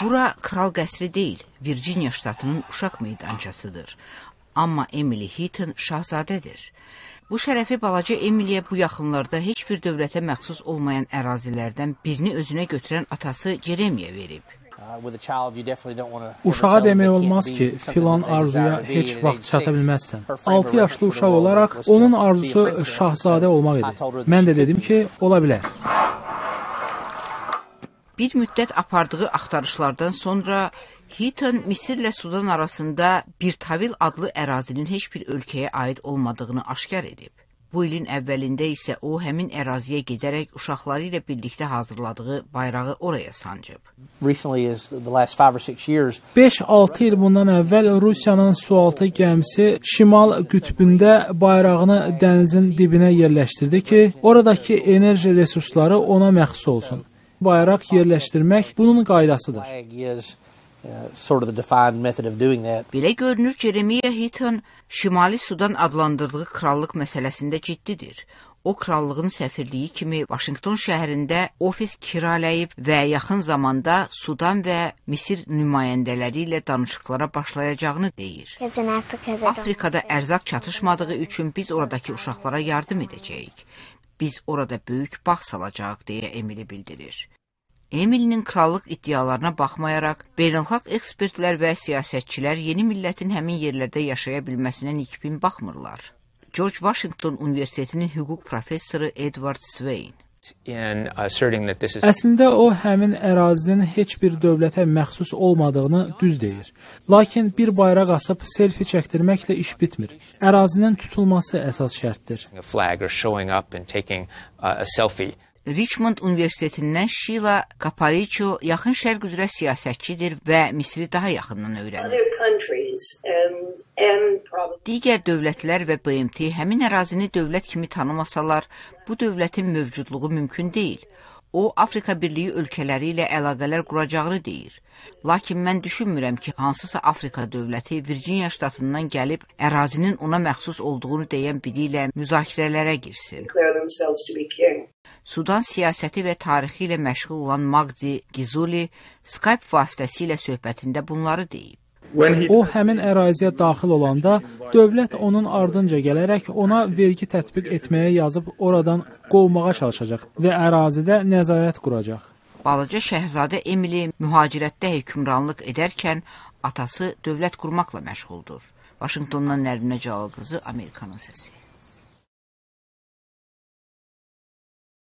Bura kral qəsri deyil, Virginia ştatının uşaq meydançasıdır. Amma Emily Heaton şahzadədir. Bu şərəfi balaca Emiliyə bu yaxınlarda heç bir dövlətə məxsus olmayan ərazilərdən birini özünə götürən atası Jeremiyə verib. Uh, Uşağa demək olmaz ki, filan arzuya heç vaxt çata bilməzsən. 6 yaşlı uşaq olaraq onun arzusu şahzadə olmaq idi. Mən də dedim ki, ola bilər. Bir müddət apardığı axtarışlardan sonra Heaton Misirlə Sudan arasında bir Tavil adlı ərazinin heç bir ölkəyə aid olmadığını aşkar edib. Bu ilin əvvəlində isə o həmin əraziyə gedərək uşaqları ilə birlikdə hazırladığı bayrağı oraya sancıb. 5-6 il bundan əvvəl Rusiyanın sualtı gəmisi şimal qütbündə bayrağını dənizin dibinə yerləşdirdi ki, oradakı enerji resursları ona məxsus olsun bayıraq yerləşdirmək bunun qaydasıdır. Uh, sort of the defined method of doing that. Belə görünür Jeremiah Hitton Şimali Sudan adlandırdığı krallıq məsələsində ciddidir. O krallığın səfirliyi kimi Vaşinqton şəhərində ofis kiraləyib və yaxın zamanda Sudan və Misir nümayəndələri ilə danışıqlara başlayacağını deyir. Afrikada ərzaq çatışmadığı üçün biz oradakı uşaqlara yardım edəcəyik. Biz orada böyük bağ salacağıq deyə Emili bildirir. Emilinin krallıq iddialarına baxmayaraq, beynəlxalq ekspertlər və siyasətçilər yeni millətin həmin yerlərdə yaşaya bilməsinə nikbin baxmırlar. George Washington Universitetinin hüquq professoru Edward Swain Əslində o həmin ərazinin heç bir dövlətə məxsus olmadığını düz deyir. Lakin bir bayraq asıb selfi çəkdirməklə iş bitmir. Ərazinin tutulması əsas şərtdir. Richmond Universitetindən Sheila Caparicio yaxın şərq üzrə siyasətçidir və Misri daha yaxından öyrənir. Um, Digər dövlətlər və BMT həmin ərazini dövlət kimi tanımasalar, bu dövlətin mövcudluğu mümkün deyil. O, Afrika Birliyi ölkələri ilə əlaqələr quracağını deyir. Lakin mən düşünmürəm ki, hansısa Afrika dövləti Virginia ştatından gəlib ərazinin ona məxsus olduğunu deyən biri ilə müzakirələrə girsin. Sudan siyasəti və tarixi ilə məşğul olan Magdi Gizuli Skype vasitəsilə söhbətində bunları deyib. O həmin əraziyə daxil olanda dövlət onun ardınca gələrək ona vergi tətbiq etməyə yazıb oradan qovmağa çalışacaq və ərazidə nəzarət quracaq. Balaca şəhzadə Emily mühacirətdə hökmranlıq edərkən atası dövlət qurmaqla məşğuldur. Vaşinqtondan Nərminə Cəlal qızı Amerikanın səsi.